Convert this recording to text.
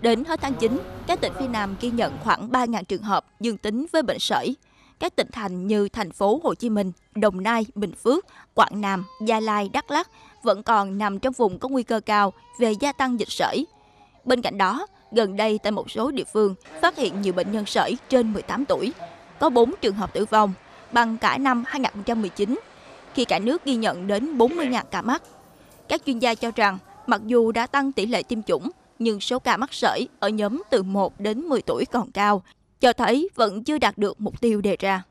Đến hết tháng 9, các tỉnh phía Nam ghi nhận khoảng 3.000 trường hợp dương tính với bệnh sởi. Các tỉnh thành như thành phố Hồ Chí Minh, Đồng Nai, Bình Phước, Quảng Nam, Gia Lai, Đắk Lắk vẫn còn nằm trong vùng có nguy cơ cao về gia tăng dịch sởi. Bên cạnh đó, gần đây tại một số địa phương phát hiện nhiều bệnh nhân sởi trên 18 tuổi, có 4 trường hợp tử vong, bằng cả năm 2019, khi cả nước ghi nhận đến 40.000 ca mắc. Các chuyên gia cho rằng, mặc dù đã tăng tỷ lệ tiêm chủng, nhưng số ca mắc sởi ở nhóm từ 1 đến 10 tuổi còn cao, cho thấy vẫn chưa đạt được mục tiêu đề ra.